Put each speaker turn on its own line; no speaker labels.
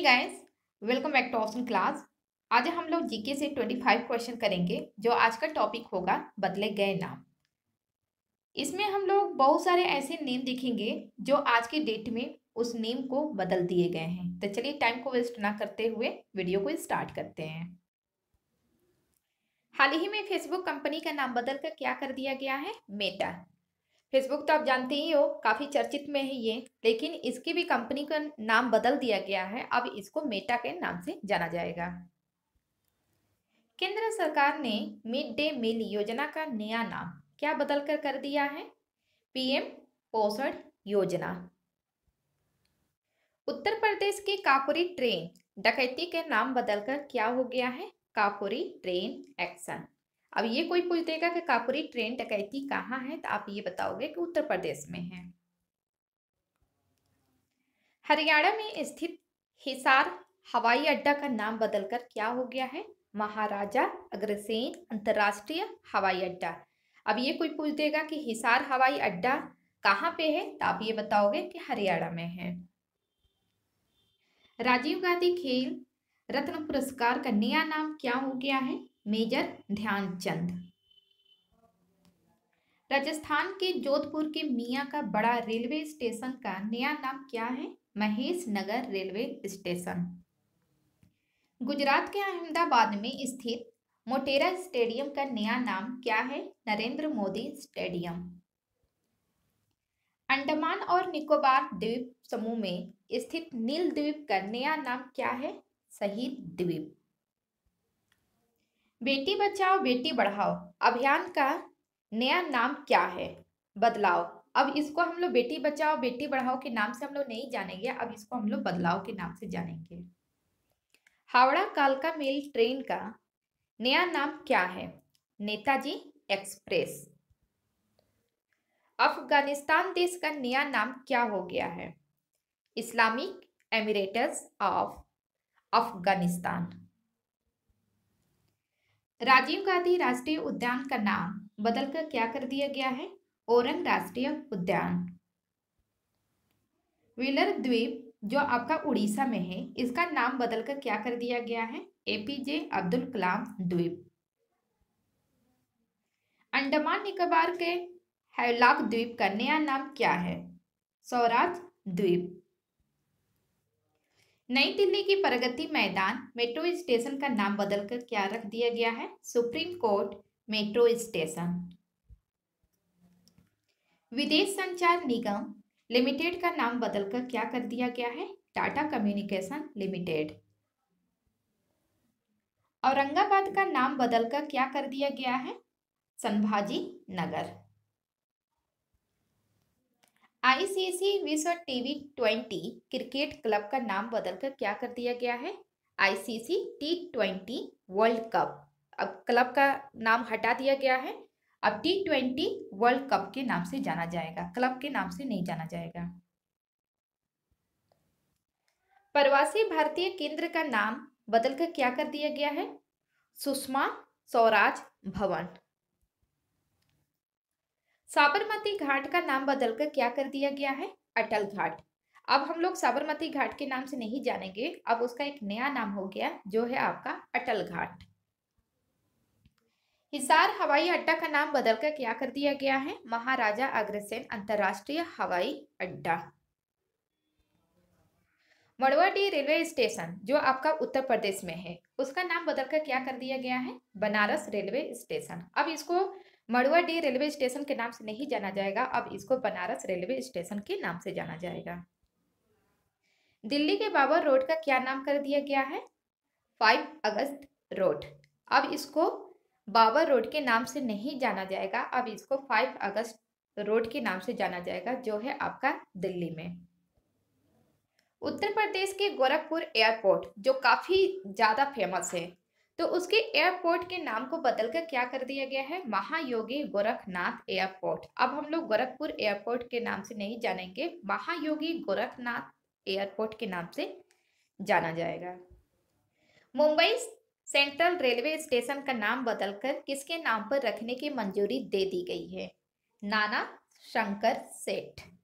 hey guys welcome back to option class आज हम लोग जीके से 25 क्वेश्चन करेंगे जो आज का टॉपिक होगा बदले गए नाम इसमें हम लोग बहुत सारे ऐसे नेम देखेंगे जो आज के डेट में उस नेम को बदल दिए गए हैं तो चलिए टाइम को वेस्ट ना करते हुए वीडियो को स्टार्ट करते हैं हाल ही में फेसबुक कंपनी का नाम बदलकर क्या कर दिया गया है मेटा फेसबुक तो आप जानते ही हो काफ़ी चर्चित में है ये लेकिन इसकी भी कंपनी का नाम बदल दिया गया है अब इसको मेटा के नाम से जाना जाएगा केंद्र सरकार ने मिड डे मील योजना का नया नाम क्या बदल कर कर दिया है पीएम पोषण योजना उत्तर प्रदेश की काकुरी ट्रेन डकैती के नाम बदलकर क्या हो गया है काकुरी ट्रेन एक्शन अब ये कोई पूछ देगा कि काकुरी ट्रेन डकैती कहाँ है तो आप ये बताओगे कि उत्तर प्रदेश में है हरियाणा में स्थित हिसार हवाई अड्डा का नाम बदलकर क्या हो गया है महाराजा अग्रसेन अंतर्राष्ट्रीय हवाई अड्डा अब ये कोई पूछ देगा कि हिसार हवाई अड्डा कहाँ पे है तो आप ये बताओगे कि हरियाणा में है राजीव गांधी खेल रत्न पुरस्कार का नया नाम क्या हो गया है मेजर ध्यानचंद राजस्थान के जोधपुर के मियाँ का बड़ा रेलवे स्टेशन का नया नाम क्या है महेश नगर रेलवे स्टेशन गुजरात के अहमदाबाद में स्थित मोटेरा स्टेडियम का नया नाम क्या है नरेंद्र मोदी स्टेडियम अंडमान और निकोबार द्वीप समूह में स्थित नील द्वीप का नया नाम क्या है शहीद द्वीप बेटी बचाओ बेटी बढ़ाओ अभियान का नया नाम क्या है बदलाव अब इसको हम लोग बेटी बचाओ बेटी बढ़ाओ के नाम से हम लोग नहीं जानेंगे अब इसको हम लोग बदलाव के नाम से जानेंगे हावड़ा कालका मेल ट्रेन का नया नाम क्या है नेताजी एक्सप्रेस अफगानिस्तान देश का नया नाम क्या हो गया है Islamic Emirates of Afghanistan Rajiv Gandhi राष्ट्रीय उद्यान का नाम बदलकर क्या कर दिया गया है औरंग राष्ट्रीय उद्यान व्हीलर द्वीप जो आपका उड़ीसा में है इसका नाम बदलकर क्या कर दिया गया है एपीजे अब्दुल कलाम द्वीप अंडमान निकोबार के हैवलाक द्वीप का नया नाम क्या है सौराज द्वीप नई दिल्ली की प्रगति मैदान मेट्रो स्टेशन का नाम बदलकर क्या रख दिया गया है सुप्रीम कोर्ट मेट्रो स्टेशन विदेश संचार निगम लिमिटेड का नाम बदलकर क्या कर दिया गया है टाटा कम्युनिकेशन लिमिटेड औरंगाबाद का नाम बदलकर क्या कर दिया गया है संभाजी नगर आईसीसी विश्व टीवी ट्वेंटी क्रिकेट क्लब का नाम बदलकर क्या कर दिया गया है ICC T twenty world cup अब क्लब का नाम हटा दिया गया है अब टी ट्वेंटी वर्ल्ड कप के नाम से जाना जाएगा क्लब के नाम से नहीं जाना जाएगा प्रवासी भारतीय केंद्र का नाम बदलकर क्या कर दिया गया है सुषमा स्वराज भवन साबरमती घाट का नाम बदलकर क्या कर दिया गया है अटल घाट अब हम लोग साबरमती घाट के नाम से नहीं जानेंगे अब उसका एक नया नाम हो गया जो है आपका अटल घाट हिसार हवाई अड्डा का नाम बदलकर क्या कर दिया गया है महाराजा अग्रसेन अंतर्राष्ट्रीय हवाई अड्डा मड़वाडी रेलवे स्टेशन जो आपका उत्तर प्रदेश में है उसका नाम बदलकर क्या कर दिया गया है बनारस रेलवे स्टेशन अब इसको मड़ुआ डी रेलवे स्टेशन के नाम से नहीं जाना जाएगा अब इसको बनारस रेलवे स्टेशन के नाम से जाना जाएगा दिल्ली के बाबर रोड का क्या नाम कर दिया गया है फाइव अगस्त रोड अब इसको बाबर रोड के नाम से नहीं जाना जाएगा अब इसको फाइव अगस्त रोड के नाम से जाना जाएगा जो है आपका दिल्ली में उत्तर प्रदेश के गोरखपुर एयरपोर्ट जो काफ़ी ज़्यादा फेमस है तो उसके एयरपोर्ट के नाम को बदलकर क्या कर दिया गया है महायोगी गोरखनाथ एयरपोर्ट अब हम लोग गोरखपुर एयरपोर्ट के नाम से नहीं जानेंगे महायोगी गोरखनाथ एयरपोर्ट के नाम से जाना जाएगा मुंबई सेंट्रल रेलवे स्टेशन का नाम बदलकर किसके नाम पर रखने की मंजूरी दे दी गई है नाना शंकर सेठ